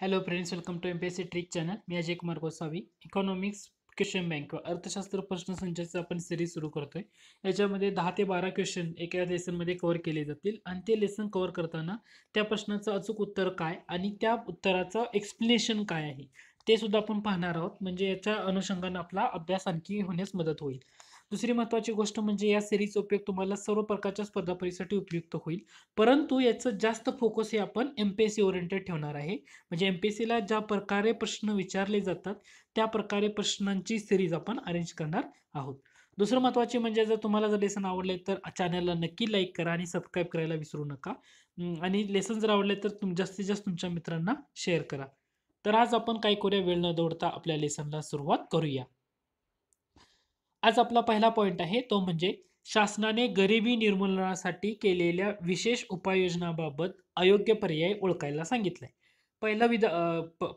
hello friends welcome to M P trick channel मी Ajay Kumar Gosavi economics question bank अर्थशास्त्र प्रश्न संचाचा आपण सिरीज सुरू करतोय याच्यामध्ये दहा ते बारा क्वेश्चन एका लेसनमध्ये कव्हर केले जातील आणि ते लेसन कव्हर करताना त्या प्रश्नाचं अचूक उत्तर काय आणि त्या उत्तराचं एक्सप्लेनेशन काय आहे ते सुद्धा आपण पाहणार आहोत म्हणजे याच्या अनुषंगाने आपला अभ्यास आणखी होण्यास मदत होईल दुसरी महत्त्वाची गोष्ट म्हणजे या सिरीजचा उपयोग तुम्हाला सर्व प्रकारच्या स्पर्धा परीक्षेसाठी उपयुक्त होईल परंतु याचं जास्त फोकस हे आपण M P S C oriented ठेवणार आहे म्हणजे एम पी एस सीला ज्या प्रकारे प्रश्न विचारले जातात त्या प्रकारे प्रश्नांची सिरीज आपण अरेंज करणार आहोत दुसरं महत्त्वाचे म्हणजे जर तुम्हाला जर लेसन आवडले तर चॅनलला नक्की लाईक करा आणि सबस्क्राईब करायला विसरू नका आणि लेसन जर आवडले तर तुम जास्तीत जास्त तुमच्या मित्रांना शेअर करा तर आज आपण काय करूया वेळ न दौडता आपल्या लेसनला सुरुवात करूया आज आपला पहिला पॉईंट आहे तो म्हणजे शासनाने गरिबी निर्मूलनासाठी केलेल्या विशेष उपाययोजनाबाबत अयोग्य पर्याय ओळखायला सांगितलाय पहिला विध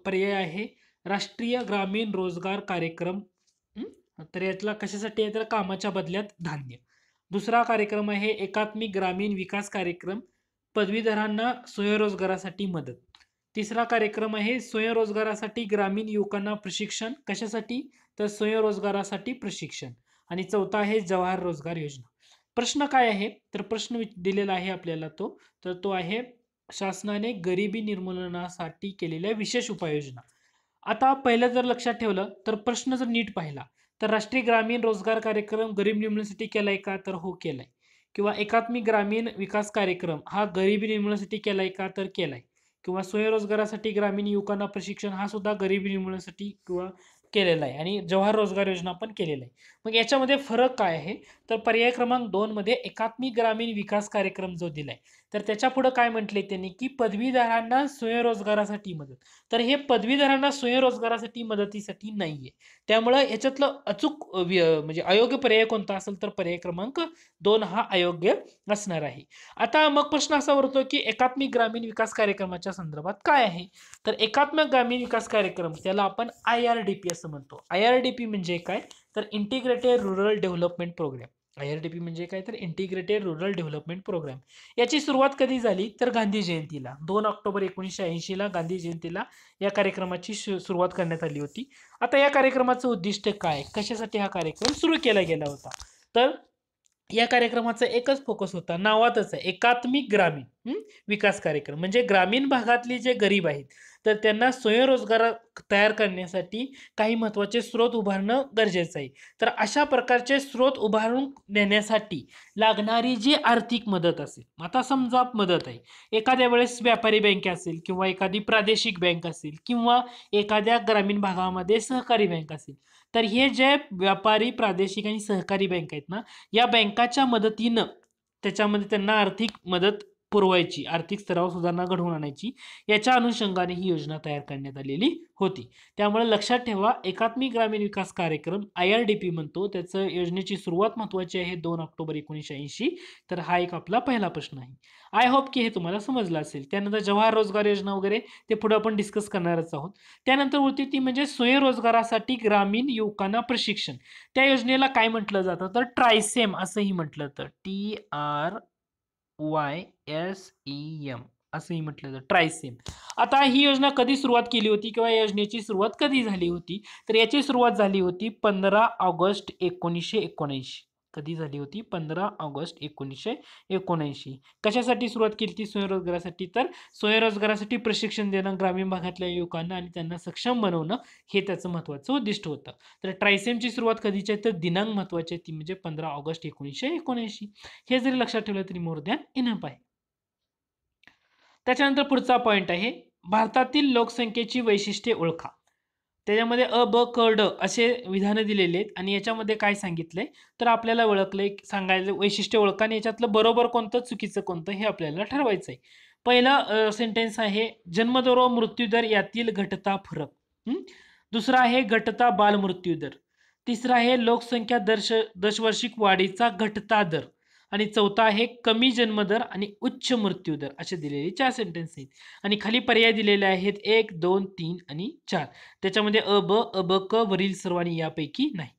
पर्याय आहे राष्ट्रीय ग्रामीण रोजगार कार्यक्रम तर यातला कशासाठी आहे तर कामाच्या बदल्यात धान्य दुसरा कार्यक्रम आहे एकात्मिक ग्रामीण विकास कार्यक्रम पदवीधरांना स्वयंरोजगारासाठी मदत तिसरा कार्यक्रम आहे स्वयंरोजगारासाठी ग्रामीण युवकांना प्रशिक्षण कशासाठी तर स्वयंरोजगारासाठी प्रशिक्षण आणि चौथा आहे जवाहर रोजगार योजना प्रश्न काय आहे तर प्रश्न दिलेला आहे आपल्याला तो तर तो आहे शासनाने गरिबी निर्मूलनासाठी केलेल्या विशेष उपाययोजना आता पहिलं जर लक्षात ठेवलं तर प्रश्न जर नीट पाहिला तर राष्ट्रीय ग्रामीण रोजगार कार्यक्रम गरीब निर्मूलनासाठी केलाय का तर हो केलाय किंवा एकात्मिक ग्रामीण विकास कार्यक्रम हा गरिबी निर्मूलनासाठी केलाय का तर केलाय किंवा स्वयंरोजगारासाठी ग्रामीण युवकांना प्रशिक्षण हा सुद्धा गरिबी निर्मूलनासाठी किंवा केलेला आहे आणि जवाहर रोजगार योजना पण केलेला आहे मग याच्यामध्ये फरक काय आहे तर पर्याय क्रमांक दोनमध्ये एकात्मिक ग्रामीण विकास कार्यक्रम जो दिला आहे तर त्याच्या पुढं काय म्हटले त्यांनी की पदवीधरांना स्वयंरोजगारासाठी मदत तर हे पदवीधरांना स्वयंरोजगारासाठी मदतीसाठी नाहीये त्यामुळं ह्याच्यातलं अचूक म्हणजे अयोग्य पर्याय कोणता असेल तर पर्याय क्रमांक दोन हा अयोग्य असणार आहे आता मग प्रश्न असा उरतो की एकात्मिक ग्रामीण विकास कार्यक्रमाच्या संदर्भात काय आहे तर एकात्मिक ग्रामीण विकास कार्यक्रम त्याला आपण आय आर डी पी असं म्हणतो आय आर डी पी म्हणजे काय तर integrated rural development programme I R D P म्हणजे काय तर इंटिग्रेटेड रुरल डेव्हलपमेंट प्रोग्राम याची सुरुवात कधी झाली तर गांधी जयंतीला दोन ऑक्टोबर एकोणीसशे ऐंशीला गांधी जयंतीला या कार्यक्रमाची सुरुवात करण्यात आली होती आता या कार्यक्रमाचं उद्दिष्ट काय कशासाठी हा कार्यक्रम सुरू केला गेला होता तर या कार्यक्रमाचा एकच फोकस होता नावातच आहे एकात्मिक ग्रामीण विकास कार्यक्रम म्हणजे ग्रामीण भागातले जे गरीब आहेत तर त्यांना स्वयंरोजगार तयार करण्यासाठी काही महत्त्वाचे स्रोत उभारणं गरजेचं आहे तर अशा प्रकारचे स्रोत उभारून देण्यासाठी लागणारी जी आर्थिक मदत असेल आता समजा मदत आहे एखाद्या वेळेस व्यापारी बँक असेल किंवा एखादी प्रादेशिक बँक असेल किंवा एखाद्या ग्रामीण भागामध्ये सहकारी बँक असेल तर हे जे व्यापारी प्रादेशिक आणि सहकारी बँक आहेत ना या बँकाच्या मदतीनं त्याच्यामध्ये त्यांना आर्थिक मदत पुरवायची आर्थिक स्तरावर सुधारणा घडवून आणायची याच्या अनुषंगाने ही योजना तयार करण्यात आलेली होती त्यामुळे लक्षात ठेवा एकात्मिक ग्रामीण विकास कार्यक्रम आय आर डी पी म्हणतो त्याचं योजनेची सुरुवात महत्वाची आहे दोन ऑक्टोबर एकोणीसशे ऐंशी तर हा एक आपला पहिला प्रश्न आहे आय होप की हे तुम्हाला समजलं असेल त्यानंतर जवाहर रोजगार योजना वगैरे ते पुढे आपण डिस्कस करणारच आहोत त्यानंतर होती ती म्हणजे स्वयंरोजगारासाठी ग्रामीण युवकांना प्रशिक्षण त्या योजनेला काय म्हटलं जातं तर ट्रायसेम असंही म्हटलं जातं T R Y S E M असंही म्हटलं जातं ट्रायसेम आता ही योजना कधी सुरुवात केली होती किंवा या योजनेची सुरुवात कधी झाली होती तर याची सुरुवात झाली होती पंधरा ऑगस्ट एकोणीसशे एकोणऐंशी कधी झाली होती पंधरा ऑगस्ट एकोणीसशे एकोणऐंशी कशासाठी सुरुवात केली ती स्वयंरोजगारासाठी तर स्वयंरोजगारासाठी प्रशिक्षण देणं ग्रामीण भागातल्या युवकांना आणि त्यांना सक्षम बनवणं हे त्याचं महत्त्वाचं उद्दिष्ट होतं तर ट्रायसेमची सुरुवात कधीची आहे तर दिनांक महत्त्वाची आहे ती म्हणजे पंधरा ऑगस्ट एकोणीसशे एकोणऐंशी हे जरी लक्षात ठेवलं तरी मोर दॅन इनफ आहे त्याच्यानंतर पुढचा पॉईंट आहे भारतातील लोकसंख्येची वैशिष्ट्ये ओळखा त्याच्यामध्ये अ ब क ड असे विधानं दिलेले आहेत आणि याच्यामध्ये काय सांगितलंय तर आपल्याला ओळखलंय सांगायचं वैशिष्ट्य ओळख आणि याच्यातलं बरोबर कोणतं चुकीचं कोणतं हे आपल्याला ठरवायचं आहे पहिला सेंटेन्स आहे जन्मदर व मृत्यूदर यातील घटता फरक दुसरा आहे घटता बालमृत्यूदर तिसरा आहे लोकसंख्या दर्श दशवार्षिक वाढीचा घटता दर आणि चौथा आहे कमी जन्मदर आणि उच्च मृत्यूदर असे दिलेले चार सेंटेन्स आहेत आणि खाली पर्याय दिलेले आहेत एक दोन तीन आणि चार त्याच्यामध्ये अ ब अ ब क वरील सर्वांनी यापैकी नाही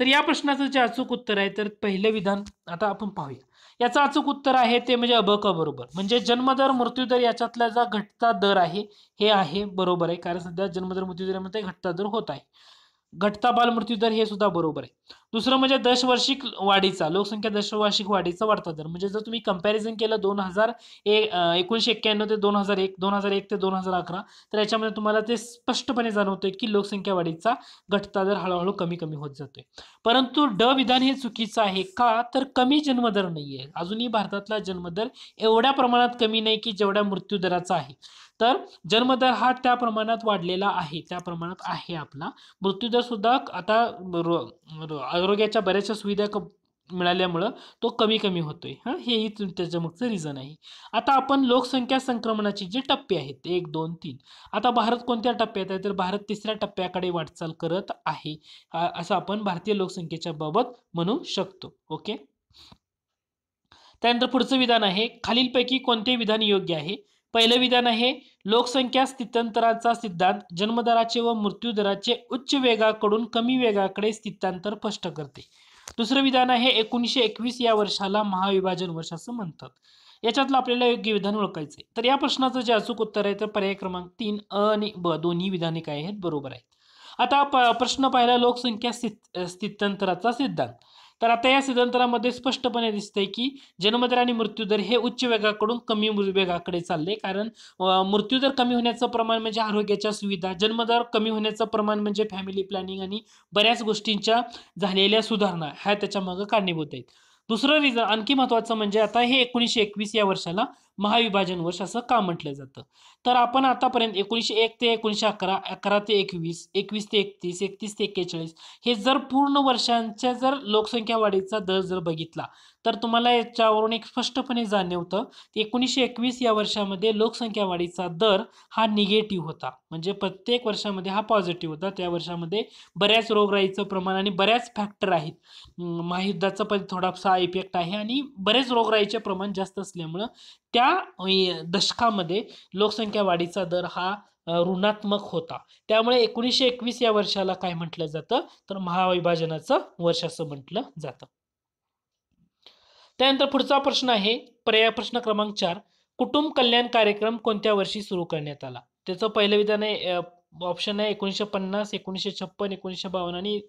तर या प्रश्नाचं जे अचूक उत्तर आहे तर पहिलं विधान आता आपण पाहूया याचं अचूक उत्तर आहे ते म्हणजे अबक क बरोबर म्हणजे जन्मदर मृत्यूदर याच्यातला जा घटता दर आहे हे आहे बरोबर आहे कारण सध्या जन्मदर मृत्यूदरामध्ये घटता दर होत आहे घटता बालमृत्यूदर हे सुद्धा बरोबर आहे दुसरं म्हणजे दशवार्षिक वाढीचा लोकसंख्या दशवार्षिक वाढीचा वाढता दर म्हणजे जर तुम्ही कंपॅरिझन केलं दोन हजार एकोणीशे एक्क्याण्णव ते दोन हजार एक दोन हजार एक ते दोन हजार अकरा तर याच्यामध्ये तुम्हाला ते स्पष्टपणे जाणवतोय की लोकसंख्या वाढीचा घटता दर हळूहळू कमी कमी होत जातोय परंतु ड विधान हे चुकीचं आहे का तर कमी जन्मदर नाही आहे अजूनही भारतातला जन्मदर एवढ्या प्रमाणात कमी नाही की जेवढ्या मृत्यूदराचा आहे तर जन्मदर हा त्या प्रमाणात वाढलेला आहे त्या प्रमाणात आहे आपला मृत्यूदर सुद्धा आता आरोग्याच्या बऱ्याचशा सुविधा क मिळाल्यामुळं तो कमी कमी होतोय हां हेही त्याच्या मागचं रिझन आहे आता आपण लोकसंख्या संक्रमणाचे जे टप्पे आहेत एक दोन तीन आता भारत कोणत्या टप्प्यात आहे तर भारत तिसऱ्या टप्प्याकडे वाटचाल करत आहे असं आपण भारतीय लोकसंख्येच्या बाबत म्हणू शकतो ओके त्यानंतर पुढचं विधान आहे खालीलपैकी कोणते विधान योग्य आहे पहिलं विधान आहे लोकसंख्या स्थितांतराचा सिद्धांत जन्मदराचे व मृत्यू दराचे उच्च वेगाकडून कमी वेगाकडे स्थितांतर स्पष्ट करते दुसरं विधान आहे एकोणीसशे एकवीस या वर्षाला महाविभाजन वर्ष असं म्हणतात याच्यातलं आपल्याला योग्य विधान ओळखायचं तर या प्रश्नाचं जे अचूक उत्तर आहे तर पर्याय क्रमांक तीन अ आणि ब दोन्ही विधाने काय आहेत बरोबर आहेत आता प्रश्न पाहिला लोकसंख्या स्थितांतराचा सिद्धांत तर आता या सिद्धांतामध्ये स्पष्टपणे दिसतंय की जन्मदर आणि मृत्यूदर हे उच्च वेगाकडून कमी वेगाकडे चालले कारण मृत्यूदर कमी होण्याचं प्रमाण म्हणजे आरोग्याच्या सुविधा जन्मदर कमी होण्याचं प्रमाण म्हणजे फॅमिली प्लॅनिंग आणि बऱ्याच गोष्टींच्या झालेल्या सुधारणा ह्या त्याच्या कारणीभूत आहेत दुसरं रिझन आणखी महत्वाचं म्हणजे आता हे एकोणीसशे एकवीस या वर्षाला महाविभाजन वर्ष असं का म्हटलं जातं तर आपण आतापर्यंत एकोणीसशे एक ते एकोणीसशे अकरा अकरा ते एकवीस एकवीस ते एकतीस एकतीस ते एक्केचाळीस हे जर पूर्ण वर्षांच्या जर लोकसंख्या वाढीचा दर जर बघितला तर तुम्हाला याच्यावरून एक स्पष्टपणे जाणवतं की एकोणीसशे एकवीस या वर्षामध्ये लोकसंख्या वाढीचा दर हा निगेटिव्ह होता म्हणजे प्रत्येक वर्षामध्ये हा पॉझिटिव्ह होता त्या वर्षामध्ये बऱ्याच रोगराईचं प्रमाण आणि बऱ्याच फॅक्टर आहेत महायुद्धाचा पण थोडासा इफेक्ट आहे आणि बरेच रोगराईचे प्रमाण जास्त असल्यामुळं त्या या दशकामध्ये लोकसंख्या वाढीचा दर हा ऋणात्मक होता त्यामुळे एकोणीसशे एकवीस या वर्षाला काय म्हटलं जातं तर महाविभाजनाचं वर्ष असं म्हटलं जातं त्यानंतर पुढचा प्रश्न आहे पर्याय प्रश्न क्रमांक चार कुटुंब कल्याण कार्यक्रम कोणत्या वर्षी सुरू करण्यात आला त्याचं पहिलं विधान आहे ऑप्शन आहे एकोणीसशे पन्नास एकोणीसशे छप्पन एकोणीसशे बावन्न आणि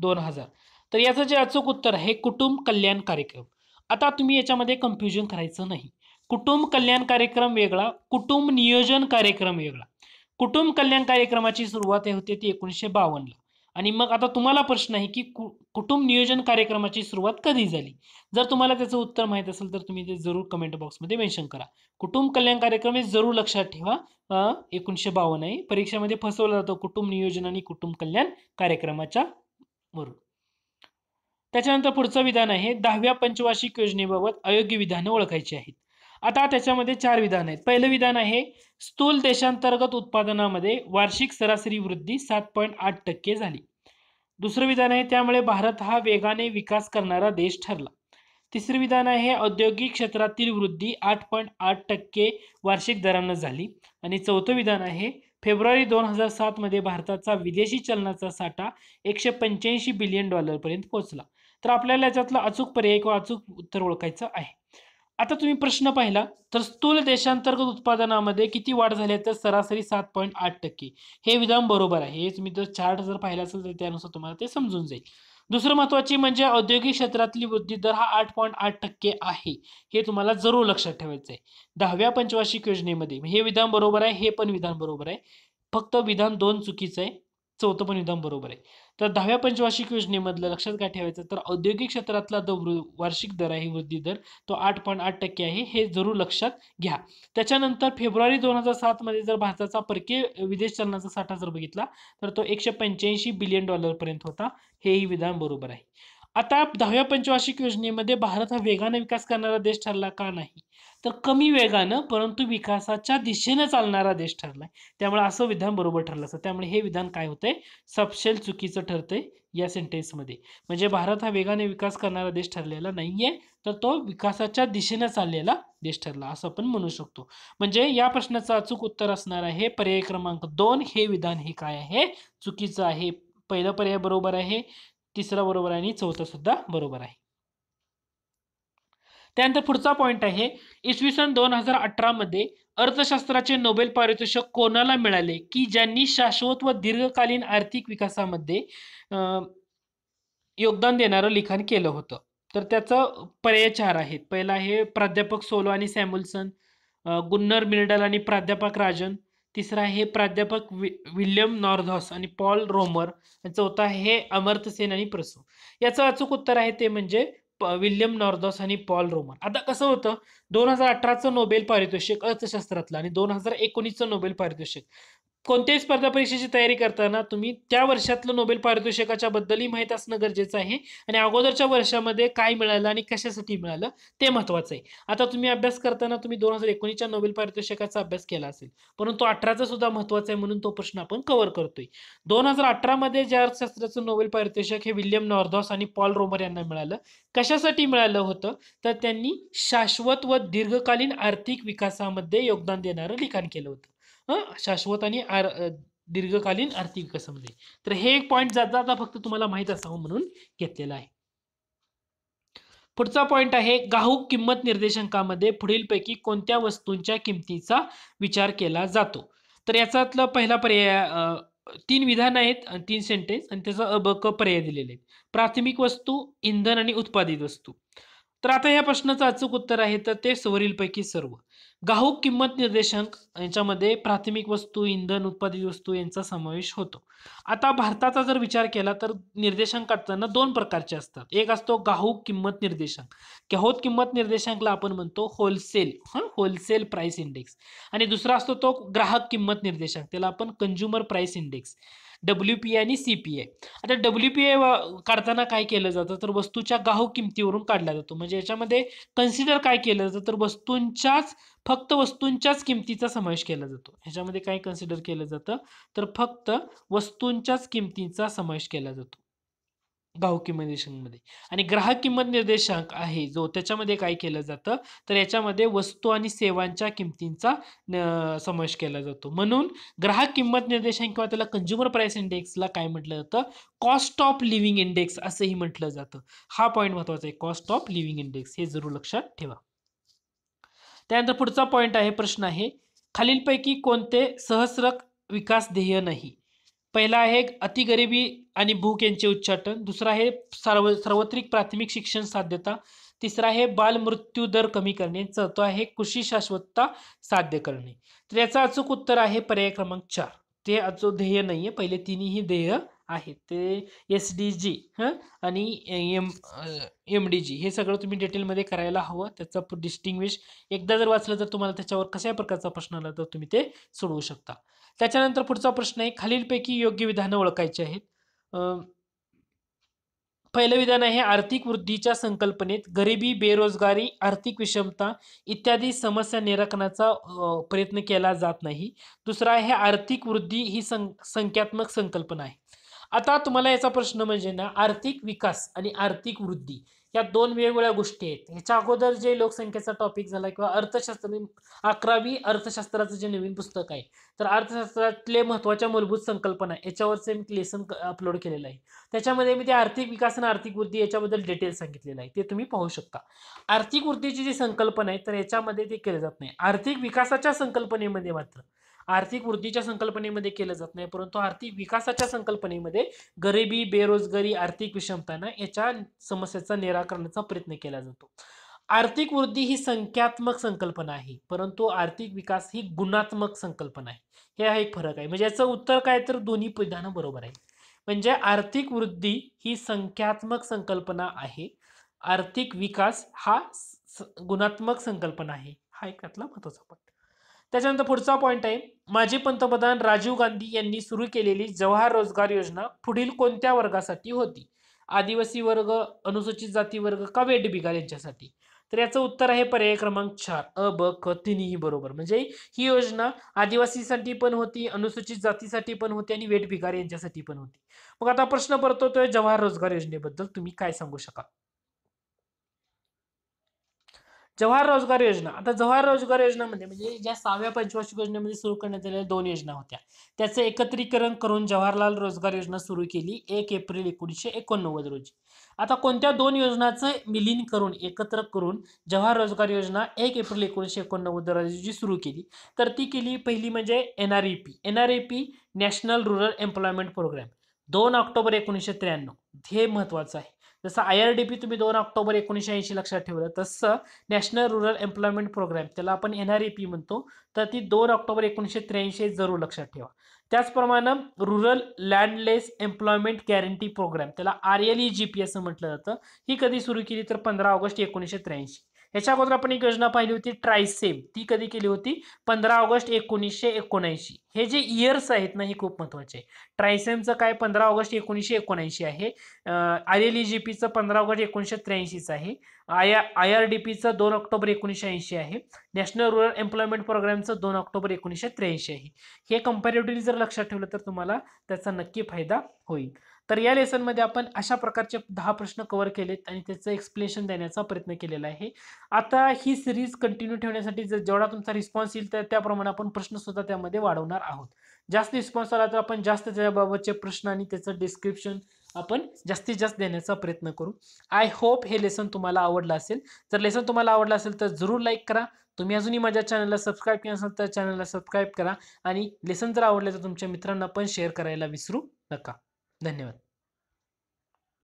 दोन हजार तर याचं जे अचूक उत्तर आहे कुटुंब कल्याण कार्यक्रम आता तुम्ही याच्यामध्ये कन्फ्युजन करायचं नाही कुटुंब कल्याण कार्यक्रम वेगळा कुटुंब नियोजन कार्यक्रम वेगळा कुटुंब कल्याण कार्यक्रमाची सुरुवात होते ती एकोणीसशे बावन्नला आणि मग आता तुम्हाला प्रश्न आहे की कुटुंब नियोजन कार्यक्रमाची सुरुवात कधी झाली जर तुम्हाला त्याचं उत्तर माहीत असेल तर तुम्ही ते जरूर कमेंट बॉक्समध्ये मेन्शन करा कुटुंब कल्याण कार्यक्रम हे जरूर लक्षात ठेवा एकोणीसशे बावन्न आहे परीक्षेमध्ये फसवलं जातो कुटुंब नियोजन आणि कुटुंब कल्याण कार्यक्रमाच्या वरून त्याच्यानंतर पुढचं विधान आहे दहाव्या पंचवार्षिक योजनेबाबत अयोग्य विधानं ओळखायची आहेत आता त्याच्यामध्ये चार विधान आहेत पहिलं विधान आहे स्थूल देशांतर्गत उत्पादनामध्ये वार्षिक सरासरी वृद्धी सात पॉईंट आठ टक्के झाली दुसरं विधान आहे त्यामुळे भारत हा वेगाने विकास करणारा देश ठरला तिसरं विधान आहे औद्योगिक क्षेत्रातील वृद्धी आठ पॉईंट आठ टक्के वार्षिक दरानं झाली आणि चौथं विधान आहे फेब्रुवारी दोन हजार सातमध्ये भारताचा विदेशी चलनाचा साठा एकशे पंच्याऐंशी बिलियन डॉलरपर्यंत पोहोचला तर आपल्याला याच्यातला अचूक पर्याय किंवा अचूक उत्तर ओळखायचं आहे आता तुम्ही प्रश्न पाहिला तर स्थूल देशांतर्गत उत्पादनामध्ये किती वाढ झाली तर सरासरी सात पॉईंट आठ टक्के हे विधान बरोबर आहे हे तुम्ही जर चार्ट जर पाहिलं असेल तर त्यानुसार तुम्हाला ते समजून जाईल दुसरं महत्वाची म्हणजे औद्योगिक क्षेत्रातली वृद्धी दर हा आठ पॉईंट आठ टक्के आहे हे तुम्हाला जरूर लक्षात ठेवायचं आहे दहाव्या पंचवार्षिक योजनेमध्ये हे विधान बरोबर आहे हे पण विधान बरोबर आहे फक्त विधान दोन चुकीचं आहे चौथं पण विधान बरोबर आहे तर दहाव्या पंचवार्षिक योजनेमधलं लक्षात काय ठेवायचं तर औद्योगिक क्षेत्रातला जो वार्षिक दर आहे वृद्धी दर तो आठ पॉईंट आठ टक्के आहे हे जरूर लक्षात घ्या त्याच्यानंतर फेब्रुवारी दोन हजार सातमध्ये जर भारताचा परकीय विदेश चलनाचा साठा जर बघितला तर तो एकशे पंच्याऐंशी बिलियन डॉलरपर्यंत होता हेही विधान बरोबर आहे आता दहाव्या पंचवार्षिक योजनेमध्ये भारत हा वेगाने विकास करणारा देश ठरला का नाही तर कमी वेगानं परंतु विकासाच्या दिशेनं चालणारा देश ठरलाय त्यामुळे असं विधान बरोबर ठरलं असतं त्यामुळे हे विधान काय होतंय सपशेल चुकीचं ठरतंय या सेंटेन्समध्ये म्हणजे भारत हा वेगाने विकास करणारा देश ठरलेला नाहीये तर तो विकासाच्या दिशेनं चाललेला देश ठरला असं आपण म्हणू शकतो म्हणजे या प्रश्नाचं अचूक उत्तर असणार आहे पर्याय क्रमांक दोन हे विधान हे काय आहे चुकीचं आहे पहिलं पर्याय बरोबर आहे तिसरा बरोबर आहे आणि चौथा सुद्धा बरोबर आहे त्यानंतर पुढचा पॉईंट आहे इसवी सन दोन हजार अठरामध्ये अर्थशास्त्राचे नोबेल पारितोषिक कोणाला मिळाले की ज्यांनी शाश्वत व दीर्घकालीन आर्थिक विकासामध्ये योगदान देणारं लिखाण केलं होतं तर त्याचं पर्याय चार आहेत पहिला आहे प्राध्यापक सोलो आणि सॅम्युल्सन गुन्नर मिरडल आणि प्राध्यापक राजन तिसरा आहे प्राध्यापक वि विल्यम नॉर्धॉस आणि पॉल रोमर चौथा आहे अमर्थसेन सेन आणि प्रसू याचं अचूक उत्तर आहे ते म्हणजे विल्यम नॉर्दॉस आणि पॉल रोमन आता कसं होतं दोन हजार अठराचं नोबेल पारितोषिक अर्थशास्त्रातलं आणि दोन हजार एकोणीसचं नोबेल पारितोषिक कोणत्याही स्पर्धा परीक्षेची तयारी करताना तुम्ही त्या वर्षातलं नोबेल पारितोषिकाच्या बद्दलही माहीत असणं गरजेचं आहे आणि अगोदरच्या वर्षामध्ये काय मिळालं आणि कशासाठी मिळालं ते महत्वाचं आहे आता तुम्ही अभ्यास करताना तुम्ही दोन हजार एकोणीसच्या नोबेल पारितोषिकाचा अभ्यास केला असेल परंतु अठराचा सुद्धा महत्वाचा आहे म्हणून तो प्रश्न आपण कव्हर करतोय दोन हजार अठरामध्ये ज्या अर्थशास्त्राचं नोबेल पारितोषिक हे विल्यम नॉर्दॉस आणि पॉल रोमर यांना मिळालं कशासाठी मिळालं होतं तर त्यांनी शाश्वत व दीर्घकालीन आर्थिक विकासामध्ये योगदान देणारं लिखाण केलं होतं शाश्वत आणि आर दीर्घकालीन आर्थिक विकासामध्ये तर हे एक पॉईंट जाता जाता फक्त तुम्हाला माहीत असावं म्हणून घेतलेला आहे पुढचा पॉईंट आहे गाहूक किंमत निर्देशांकामध्ये पुढीलपैकी कोणत्या वस्तूंच्या किमतीचा विचार केला जातो तर याच्यातलं पहिला पर्याय तीन विधान आहेत तीन सेंटेन्स आणि त्याचा अबक पर्याय दिलेले आहेत प्राथमिक वस्तू इंधन आणि उत्पादित वस्तू तर आता या प्रश्नाचं अचूक उत्तर आहे तर ते स्वरीलपैकी सर्व गाहूक किंमत निर्देशांक यांच्यामध्ये प्राथमिक वस्तू इंधन उत्पादित वस्तू यांचा समावेश होतो आता भारताचा जर विचार केला तर निर्देशांक काढताना दोन प्रकारचे असतात एक असतो गाहू किंमत निर्देशांक गहोत किंमत निर्देशांकला आपण म्हणतो होलसेल हां होलसेल प्राइस इंडेक्स आणि दुसरा असतो तो ग्राहक किंमत निर्देशांक त्याला आपण consumer price index W P आणि सी पी आय आता डब्ल्यू पी आय काढताना काय केलं जातं तर वस्तूच्या गाहू किमतीवरून काढला जातो म्हणजे याच्यामध्ये कन्सिडर काय केलं जातं तर वस्तूंच्याच फक्त वस्तूंच्याच किमतीचा समावेश समावेश केला जातो ह्याच्यामध्ये काय कन्सिडर केलं जातं तर फक्त वस्तूंच्याच किमतींचा समावेश केला जातो गाव किंमत निर्देशांकमध्ये आणि ग्राहक किंमत निर्देशांक आहे जो त्याच्यामध्ये काय केलं जातं तर याच्यामध्ये वस्तू आणि सेवांच्या किमतींचा समावेश केला जातो म्हणून ग्राहक किंमत निर्देशांक किंवा त्याला कंझ्युमर प्राइस इंडेक्सला काय म्हटलं जातं कॉस्ट ऑफ लिव्हिंग इंडेक्स असंही म्हटलं जातं हा पॉईंट महत्वाचा आहे कॉस्ट ऑफ लिव्हिंग इंडेक्स हे जरूर लक्षात ठेवा त्यानंतर पुढचा पॉईंट आहे प्रश्न आहे खालीलपैकी कोणते सहस्रक विकास ध्येय नाही पहिला आहे अतिगरिबी आणि भूक यांचे उच्चाटन दुसरा आहे सार्व सार्वत्रिक प्राथमिक शिक्षण साध्यता तिसरा आहे बालमृत्यू दर कमी करणे चौथा आहे कृषी शाश्वतता साध्य करणे तर याचा अचूक उत्तर आहे पर्याय क्रमांक चार ते अचूक ध्येय नाही आहे पहिले तिन्ही ध्येय आहे ते एस डी जी आणि एम एम डी जी हे सगळं तुम्ही डिटेलमध्ये करायला हवं त्याचं डिस्टिंग्विश एकदा जर वाचलं तर तुम्हाला त्याच्यावर कशा प्रकारचा प्रश्न आला तर तुम्ही ते सोडवू शकता त्याच्यानंतर पुढचा प्रश्न आहे खालीलपैकी योग्य विधानं ओळखायची आहेत पहिलं विधान आहे आर्थिक वृद्धीच्या संकल्पनेत गरिबी बेरोजगारी आर्थिक विषमता इत्यादी समस्या निराकरणाचा प्रयत्न केला जात नाही दुसरा आहे आर्थिक वृद्धी ही सं संख्यात्मक संकल्पना आहे आता तुम्हाला याचा प्रश्न म्हणजे ना आर्थिक विकास आणि आर्थिक वृद्धी या दोन वेगवेगळ्या गोष्टी आहेत ह्याच्या अगोदर जे लोकसंख्येचा टॉपिक झाला किंवा अर्थशास्त्र अकरावी अर्थशास्त्राचं जे नवीन पुस्तक आहे तर अर्थशास्त्रातले महत्त्वाच्या मूलभूत संकल्पना याच्यावरचे मी लेसन अपलोड केलेलं आहे त्याच्यामध्ये मी ते आर्थिक विकास आणि आर्थिक वृद्धी याच्याबद्दल डिटेल सांगितलेलं आहे ते तुम्ही पाहू शकता आर्थिक वृद्धीची जी संकल्पना आहे तर याच्यामध्ये ते केलं जात नाही आर्थिक विकासाच्या संकल्पनेमध्ये मात्र आर्थिक वृद्धीच्या संकल्पनेमध्ये केलं जात नाही परंतु आर्थिक विकासाच्या संकल्पनेमध्ये गरिबी बेरोजगारी आर्थिक विषमता ना याच्या समस्याचा निराकरणाचा प्रयत्न केला जातो आर्थिक वृद्धी ही संख्यात्मक संकल्पना आहे परंतु आर्थिक विकास ही गुणात्मक संकल्पना आहे हे हा एक फरक आहे म्हणजे याचं उत्तर काय तर दोन्ही विधानं बरोबर आहे म्हणजे आर्थिक वृद्धी ही संख्यात्मक संकल्पना आहे आर्थिक विकास हा गुणात्मक संकल्पना आहे हा एक त्यातला महत्वाचा पण त्याच्यानंतर पुढचा पॉईंट आहे माजी पंतप्रधान राजीव गांधी यांनी सुरू केलेली जवाहर रोजगार योजना पुढील कोणत्या वर्गासाठी होती आदिवासी वर्ग अनुसूचित जाती वर्ग का वेटबिगार यांच्यासाठी तर याचं उत्तर आहे पर्याय क्रमांक चार अ ब क तिन्ही बरोबर म्हणजे ही योजना आदिवासीसाठी पण होती अनुसूचित जातीसाठी पण होती आणि वेट भिगार यांच्यासाठी पण होती मग आता प्रश्न परतो तो जवाहर रोजगार योजनेबद्दल तुम्ही काय सांगू शकाल जवाहर रोजगार योजना आता जवाहर रोजगार योजनामध्ये म्हणजे, म्हणजे ज्या सहाव्या पंचवार्षिक योजनेमध्ये सुरू करण्यात आलेल्या दोन योजना होत्या त्याचं एकत्रीकरण करून जवाहरलाल रोजगार योजना सुरू केली एक एप्रिल एकोणीसशे एकोणनव्वद रोजी आता कोणत्या दोन योजनाचं मिलीन करून एकत्र करून जवाहर रोजगार योजना एक एप्रिल एकोणीसशे एकोणनव्वद रोजी सुरू केली तर ती केली पहिली म्हणजे N R E P N R E P national rural employment programme दोन ऑक्टोबर एकोणीसशे त्र्याण्णव हे महत्त्वाचं आहे जसं आय आर डी पी तुम्ही दोन ऑक्टोबर एकोणीसशे ऐंशी लक्षात ठेवलं तसं नॅशनल रुरल एम्प्लॉयमेंट प्रोग्राम त्याला आपण एन आर ए पी म्हणतो तर ती दोन ऑक्टोबर एकोणीसशे त्र्याऐंशी जरूर लक्षात ठेवा त्याचप्रमाणे rural landless employment guarantee programme त्याला R L E G P असं म्हटलं जातं ही कधी सुरू केली तर पंधरा ऑगस्ट एकोणीसशे त्र्याऐंशी याच्या अगोदर आपण एक योजना पाहिली होती ट्रायसेम ती कधी केली होती पंधरा ऑगस्ट एकोणीसशे एकोणऐंशी हे जे इयर्स आहेत ना हे खूप महत्वाचे आहे ट्रायसेमचं काय पंधरा ऑगस्ट एकोणीसशे एकोणऐंशी आहे आर एल ई जी पीचं पंधरा ऑगस्ट एकोणीसशे त्र्याऐंशीचं आहे आय आय आर डी पीचं दोन ऑक्टोबर एकोणीसशे ऐंशी आहे नॅशनल रुरल एम्प्लॉयमेंट प्रोग्रामचं दोन ऑक्टोबर एकोणीसशे त्र्याऐंशी आहे हे कम्पॅरेटिव्हली जर लक्षात ठेवलं तर तुम्हाला त्याचा नक्की फायदा होईल तर या लेसनमध्ये आपण अशा प्रकारचे दहा प्रश्न कव्हर केलेत आणि त्याचं एक्सप्लेनेशन देण्याचा प्रयत्न केलेला आहे आता ही सिरीज कंटिन्यू ठेवण्यासाठी जर जेवढा तुमचा रिस्पॉन्स येईल तर त्याप्रमाणे आपण प्रश्नसुद्धा त्यामध्ये वाढवणार आहोत जास्त रिस्पॉन्स आला तर आपण जास्त त्याबाबतचे प्रश्न आणि त्याचं डिस्क्रिप्शन आपण जास्तीत जास्त देण्याचा प्रयत्न करू आय होप हे लेसन तुम्हाला आवडलं असेल जर लेसन तुम्हाला आवडलं असेल तर जरूर लाईक करा तुम्ही अजूनही माझ्या चॅनलला सबस्क्राईब केलं असेल तर चॅनलला सबस्क्राईब करा आणि लेसन जर आवडलं तर तुमच्या मित्रांना पण शेअर करायला विसरू नका धन्यवाद